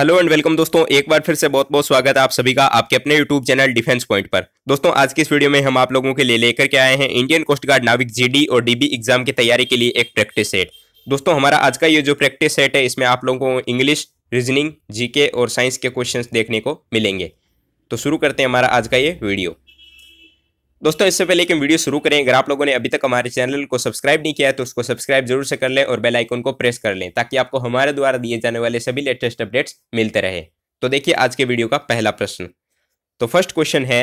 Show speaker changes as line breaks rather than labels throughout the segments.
hello and welcome दोस्तों एक बार फिर से बहुत बहुत स्वागत है आप सभी का आपके अपने यूट्यूब चैनल डिफेंस पॉइंट पर दोस्तों आज की इस वीडियो में हम आप लोगों के लिए लेकर के आए हैं इंडियन कोस्ट गार्ड नाविक जीडी और डीबी एग्जाम की तैयारी के लिए एक प्रैक्टिस सेट दोस्तों हमारा आज का ये जो प्रैक्टिस सेट है इसमें आप लोगों को इंग्लिश रीजनिंग जीके और साइंस के क्वेश्चन देखने को मिलेंगे तो शुरू करते हैं हमारा आज का ये वीडियो दोस्तों इससे पहले कि वीडियो शुरू करें अगर आप लोगों ने अभी तक हमारे चैनल को सब्सक्राइब नहीं किया है तो उसको सब्सक्राइब जरूर से कर लें और बेल आइकन को प्रेस कर लें ताकि आपको हमारे द्वारा दिए जाने वाले सभी लेटेस्ट अपडेट्स मिलते रहे तो देखिए आज के वीडियो का पहला प्रश्न तो फर्स्ट क्वेश्चन है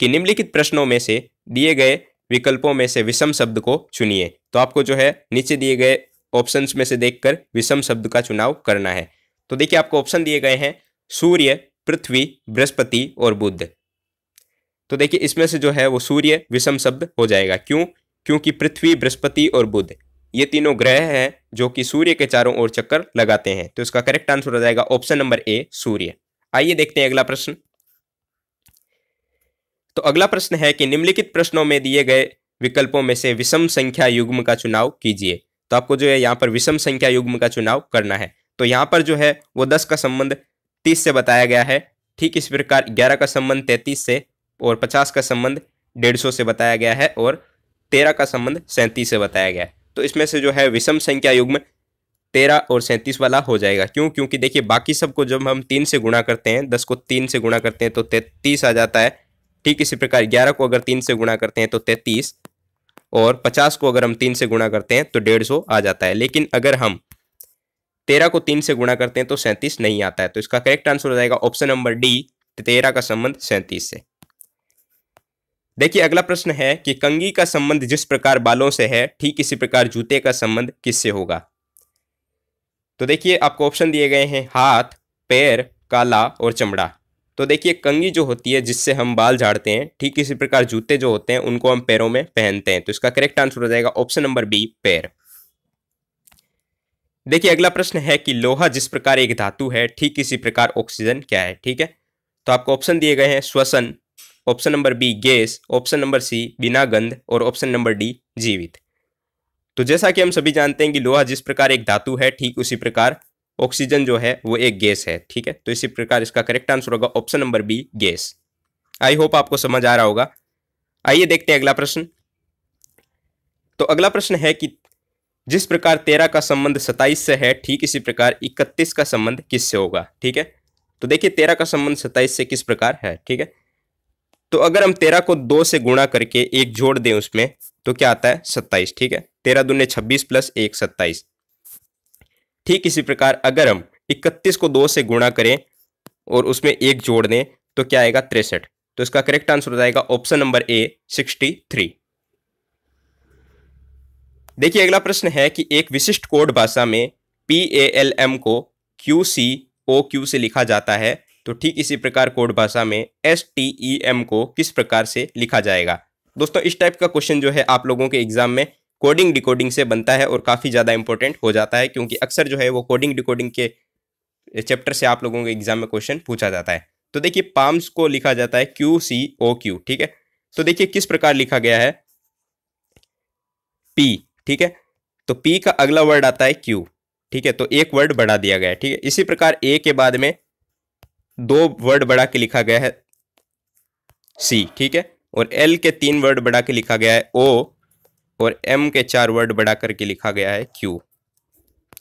कि निम्नलिखित प्रश्नों में से दिए गए विकल्पों में से विषम शब्द को चुनिए तो आपको जो है नीचे दिए गए ऑप्शन में से देख विषम शब्द का चुनाव करना है तो देखिए आपको ऑप्शन दिए गए हैं सूर्य पृथ्वी बृहस्पति और बुद्ध तो देखिए इसमें से जो है वो सूर्य विषम शब्द हो जाएगा क्यों क्योंकि पृथ्वी बृहस्पति और बुध ये तीनों ग्रह हैं जो कि सूर्य के चारों ओर चक्कर लगाते हैं तो इसका करेक्ट आंसर हो जाएगा ऑप्शन नंबर ए सूर्य आइए देखते हैं अगला प्रश्न तो अगला प्रश्न है कि निम्नलिखित प्रश्नों में दिए गए विकल्पों में से विषम संख्या युग्म का चुनाव कीजिए तो आपको जो है यहाँ पर विषम संख्या युग्म का चुनाव करना है तो यहाँ पर जो है वो दस का संबंध तीस से बताया गया है ठीक इस प्रकार ग्यारह का संबंध तैतीस से और पचास का संबंध डेढ़ सौ से बताया गया है और तेरह का संबंध सैंतीस से बताया गया है तो इसमें से जो है विषम संख्या युग्म तेरह और सैंतीस वाला हो जाएगा क्यों क्योंकि देखिए बाकी सबको जब हम तीन से गुणा करते हैं दस को तीन से गुणा करते हैं तो तैतीस आ जाता है ठीक इसी प्रकार ग्यारह को अगर तीन से गुणा करते हैं तो तैतीस और पचास को अगर हम तीन से गुणा करते हैं तो डेढ़ सौ आ जाता है लेकिन अगर हम तेरह को तीन से गुणा करते हैं तो सैंतीस नहीं आता है तो इसका करेक्ट आंसर हो जाएगा ऑप्शन नंबर डी तेरह का संबंध सैंतीस से देखिए अगला प्रश्न है कि कंगी का संबंध जिस प्रकार बालों से है ठीक इसी प्रकार जूते का संबंध किससे होगा तो देखिए आपको ऑप्शन दिए गए हैं हाथ पैर काला और चमड़ा तो देखिए कंगी जो होती है जिससे हम बाल झाड़ते हैं ठीक इसी प्रकार जूते जो होते हैं उनको हम पैरों में पहनते हैं तो इसका करेक्ट आंसर हो जाएगा ऑप्शन नंबर बी पैर देखिए अगला प्रश्न है कि लोहा जिस प्रकार एक धातु है ठीक इसी प्रकार ऑक्सीजन क्या है ठीक है तो आपको ऑप्शन दिए गए हैं श्वसन option number B gas option number C बिना गंध और ऑप्शन नंबर डी जीवित तो जैसा कि हम सभी जानते हैं कि लोहा जिस प्रकार एक धातु है ठीक उसी प्रकार ऑक्सीजन जो है वो एक गैस है ठीक है तो इसी प्रकार इसका करेक्ट आंसर होगा option number B gas I hope आपको समझ आ रहा होगा आइए देखते हैं अगला प्रश्न तो अगला प्रश्न है कि जिस प्रकार तेरह का संबंध सत्ताईस से है ठीक इसी प्रकार इकतीस का संबंध किससे होगा ठीक है तो देखिए तेरह का संबंध सत्ताईस से किस प्रकार है ठीक है तो अगर हम तेरह को दो से गुणा करके एक जोड़ दें उसमें तो क्या आता है सत्ताईस ठीक है तेरह दून छब्बीस प्लस एक सत्ताईस ठीक इसी प्रकार अगर हम इकतीस को दो से गुणा करें और उसमें एक जोड़ दें तो क्या आएगा तिरसठ तो इसका करेक्ट आंसर हो जाएगा option number A sixty three देखिए अगला प्रश्न है कि एक विशिष्ट कोड भाषा में पी ए एल एम को क्यू सी ओ क्यू से लिखा जाता है तो ठीक इसी प्रकार कोड भाषा में एस टी ई एम को किस प्रकार से लिखा जाएगा दोस्तों इस टाइप का क्वेश्चन जो है आप लोगों के एग्जाम में कोडिंग डिकोडिंग से बनता है और काफ़ी ज़्यादा इंपॉर्टेंट हो जाता है क्योंकि अक्सर जो है वो कोडिंग डिकोडिंग के चैप्टर से आप लोगों के एग्जाम में क्वेश्चन पूछा जाता है तो देखिए पाम्स को लिखा जाता है क्यू सी ओ क्यू ठीक है तो देखिए किस प्रकार लिखा गया है पी ठीक है तो पी का अगला वर्ड आता है क्यू ठीक है तो एक वर्ड बढ़ा दिया गया है ठीक है इसी प्रकार ए के बाद में दो वर्ड बढ़ा के लिखा गया है सी ठीक है और एल के तीन वर्ड बढ़ा के लिखा गया है ओ और एम के चार वर्ड बढ़ा करके लिखा गया है क्यू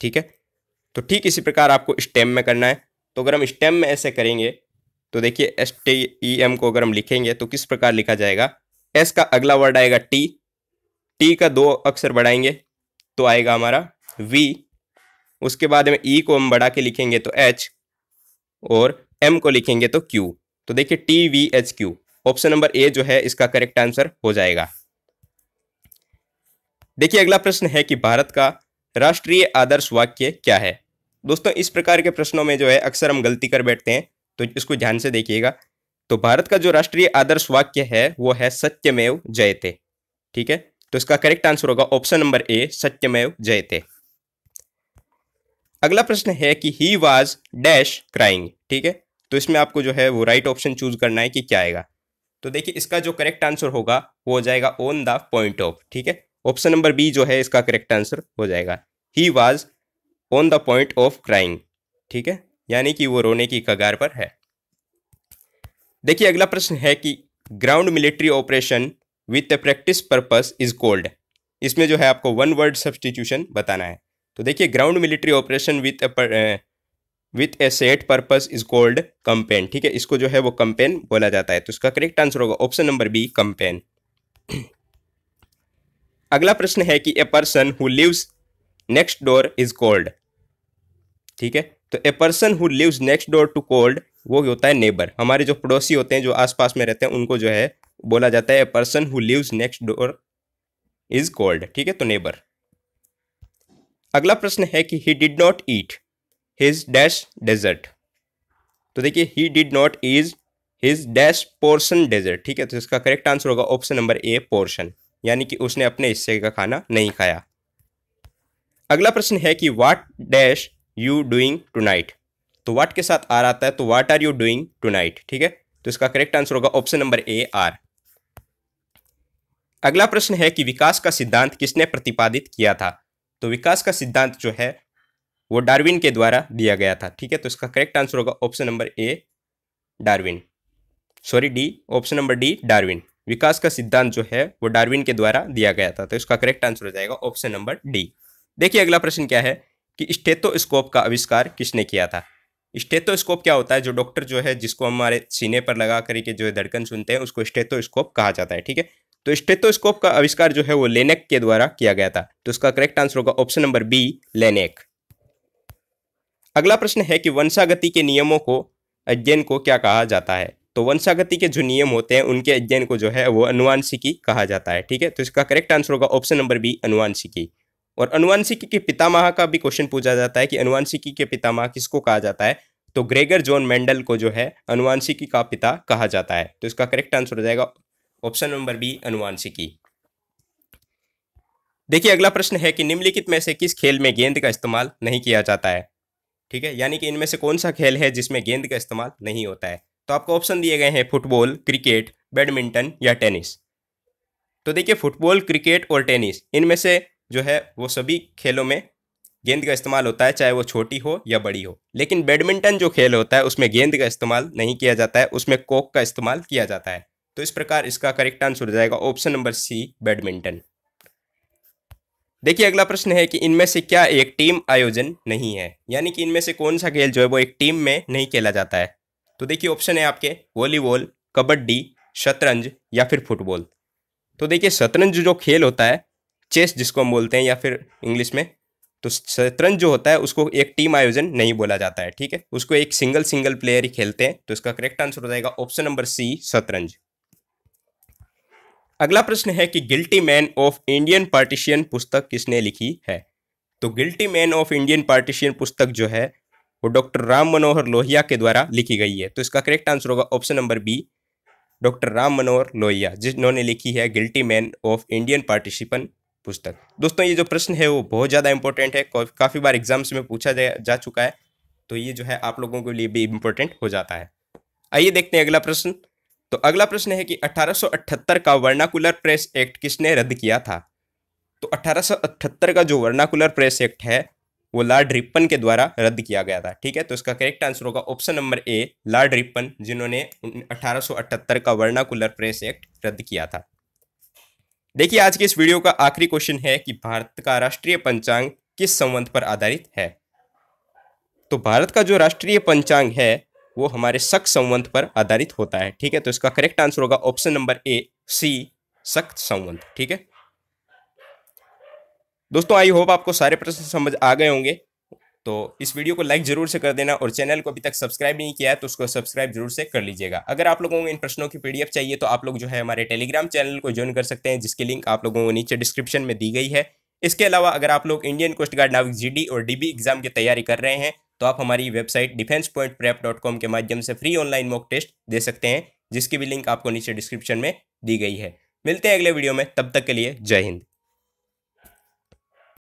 ठीक है तो ठीक इसी प्रकार आपको स्टेम में करना है तो अगर हम स्टेम में ऐसे करेंगे तो देखिए एस टी ई एम को अगर हम लिखेंगे तो किस प्रकार लिखा जाएगा एस का अगला वर्ड आएगा टी टी का दो अक्षर बढ़ाएंगे तो आएगा हमारा वी उसके बाद में ई e को हम बढ़ा के लिखेंगे तो एच और एम को लिखेंगे तो क्यू तो देखिए T V H Q option number A जो है इसका करेक्ट आंसर हो जाएगा देखिए अगला प्रश्न है कि भारत का राष्ट्रीय आदर्श वाक्य क्या है दोस्तों इस प्रकार के प्रश्नों में जो है अक्सर हम गलती कर बैठते हैं तो इसको ध्यान से देखिएगा तो भारत का जो राष्ट्रीय आदर्श वाक्य है वो है सत्यमेव जयते ठीक है तो इसका करेक्ट आंसर होगा ऑप्शन नंबर ए सत्यमेव जयते अगला प्रश्न है कि ही वाज डैश क्राइंग ठीक है तो इसमें आपको जो है वो राइट ऑप्शन चूज करना है कि क्या आएगा तो देखिए इसका जो करेक्ट आंसर होगा वो हो जाएगा ऑन द पॉइंट ऑफ ठीक है ऑप्शन नंबर बी जो है इसका करेक्ट आंसर हो जाएगा he was on the point of crying ठीक है यानी कि वो रोने की कगार पर है देखिए अगला प्रश्न है कि ground military operation with practice purpose is called इसमें जो है आपको वन वर्ड सब्सटीट्यूशन बताना है तो देखिए ground military operation with with a set purpose is called campaign ठीक है इसको जो है वो कंपेन बोला जाता है तो इसका करेक्ट आंसर होगा ऑप्शन नंबर बी कंपेन अगला प्रश्न है कि a person who lives next door is called ठीक है तो a person who lives next door to called वो होता है नेबर हमारे जो पड़ोसी होते हैं जो आसपास में रहते हैं उनको जो है बोला जाता है a person who lives next door is called ठीक है तो नेबर अगला प्रश्न है कि he did not eat his dash dessert तो देखिए he did not is his dash portion dessert ठीक है तो इसका करेक्ट आंसर होगा ऑप्शन नंबर ए पोर्शन यानी कि उसने अपने हिस्से का खाना नहीं खाया अगला प्रश्न है कि what dash you doing tonight तो वाट के साथ आर आता है तो what are you doing tonight ठीक है तो इसका करेक्ट आंसर होगा ऑप्शन नंबर ए आर अगला प्रश्न है कि विकास का सिद्धांत किसने प्रतिपादित किया था तो विकास का सिद्धांत जो है वो डार्विन के द्वारा दिया गया था ठीक है तो इसका करेक्ट आंसर होगा option number A Darwin sorry D option number D Darwin विकास का सिद्धांत जो है वो डार्विन के द्वारा दिया गया था तो इसका करेक्ट आंसर हो जाएगा ऑप्शन नंबर डी देखिए अगला प्रश्न क्या है कि स्टेथोस्कोप का आविष्कार किसने किया था स्टेथोस्कोप क्या होता है जो डॉक्टर जो है जिसको हमारे सीने पर लगा करके जो है धड़कन सुनते हैं उसको स्टेथोस्कोप कहा जाता है ठीक है तो स्टेथोस्कोप का आविष्कार जो है वो लेनेक के द्वारा किया गया था तो उसका करेक्ट आंसर होगा ऑप्शन नंबर बी लेनेक अगला प्रश्न है कि वंशागति के नियमों को अध्ययन को क्या कहा जाता है तो वंशागति के जो नियम होते हैं उनके अध्ययन को जो है वो अनुवांशिकी कहा जाता है ठीक है तो इसका करेक्ट आंसर होगा ऑप्शन नंबर बी अनुवांशिकी और अनुवांशिकी के पितामह का भी क्वेश्चन पूछा जाता है कि अनुवांशिकी के पितामह किसको कहा जाता है तो ग्रेगर जॉन मेंडल को जो है अनुवांशिकी का पिता कहा जाता है तो इसका करेक्ट आंसर हो जाएगा ऑप्शन नंबर बी अनुवांशिकी देखिए अगला प्रश्न है कि निम्नलिखित में से किस खेल में गेंद का इस्तेमाल नहीं किया जाता है ठीक है यानी कि इनमें से कौन सा खेल है जिसमें गेंद का इस्तेमाल नहीं होता है तो आपको ऑप्शन दिए गए हैं फुटबॉल क्रिकेट बैडमिंटन या टेनिस तो देखिए फुटबॉल क्रिकेट और टेनिस इनमें से जो है वो सभी खेलों में गेंद का इस्तेमाल होता है चाहे वो छोटी हो या बड़ी हो लेकिन बैडमिंटन जो खेल होता है उसमें गेंद का इस्तेमाल नहीं किया जाता है उसमें कोक का इस्तेमाल किया जाता है तो इस प्रकार इसका करेक्ट आंसर हो जाएगा ऑप्शन नंबर सी बैडमिंटन देखिए अगला प्रश्न है कि इनमें से क्या एक टीम आयोजन नहीं है यानी कि इनमें से कौन सा खेल जो है वो एक टीम में नहीं खेला जाता है तो देखिए ऑप्शन है आपके वॉलीबॉल कबड्डी शतरंज या फिर फुटबॉल तो देखिए शतरंज जो खेल होता है चेस जिसको हम बोलते हैं या फिर इंग्लिश में तो शतरंज जो होता है उसको एक टीम आयोजन नहीं बोला जाता है ठीक है उसको एक सिंगल सिंगल प्लेयर ही खेलते हैं तो इसका करेक्ट आंसर हो जाएगा ऑप्शन नंबर सी शतरंज अगला प्रश्न है कि guilty men of Indian partition पुस्तक किसने लिखी है तो guilty men of Indian partition पुस्तक जो है वो डॉक्टर राम मनोहर लोहिया के द्वारा लिखी गई है तो इसका करेक्ट आंसर होगा option number B doctor Ram Manohar Lohia जिन्होंने लिखी है guilty men of Indian partition पुस्तक दोस्तों ये जो प्रश्न है वो बहुत ज़्यादा इंपॉर्टेंट है काफ़ी बार एग्जाम्स में पूछा जा, चुका है तो ये जो है आप लोगों के लिए भी इम्पोर्टेंट हो जाता है आइए देखते हैं अगला प्रश्न तो अगला प्रश्न है कि 1878 का वर्नाकुलर प्रेस एक्ट किसने रद्द किया था तो 1878 का जो वर्नाकुलर प्रेस एक्ट है वो लॉर्ड रिपन के द्वारा रद्द किया गया था ठीक है तो इसका करेक्ट आंसर होगा option number A Lord Ripon जिन्होंने 1878 का वर्नाकुलर प्रेस एक्ट रद्द किया था देखिए आज के इस वीडियो का आखिरी क्वेश्चन है कि भारत का राष्ट्रीय पंचांग किस संबंध पर आधारित है तो भारत का जो राष्ट्रीय पंचांग है वो हमारे सख्त संवंत पर आधारित होता है ठीक है तो इसका करेक्ट आंसर होगा ऑप्शन नंबर ए सी सख्त संवंत ठीक है दोस्तों आई होप आपको सारे प्रश्न समझ आ गए होंगे तो इस वीडियो को लाइक जरूर से कर देना और चैनल को अभी तक सब्सक्राइब नहीं किया है तो उसको सब्सक्राइब जरूर से कर लीजिएगा अगर आप लोगों को इन प्रश्नों की पीडीएफ चाहिए तो आप लोग जो है हमारे टेलीग्राम चैनल को ज्वाइन कर सकते हैं जिसकी लिंक आप लोगों को नीचे डिस्क्रिप्शन में दी गई है इसके अलावा अगर आप लोग इंडियन कोस्ट गार्ड नाविक जी और डीबी एग्जाम की तैयारी कर रहे हैं तो आप हमारी website defence point prep dot com के माध्यम से फ्री ऑनलाइन मॉक टेस्ट दे सकते हैं जिसकी भी लिंक आपको नीचे डिस्क्रिप्शन में दी गई है मिलते हैं अगले वीडियो में तब तक के लिए जय हिंद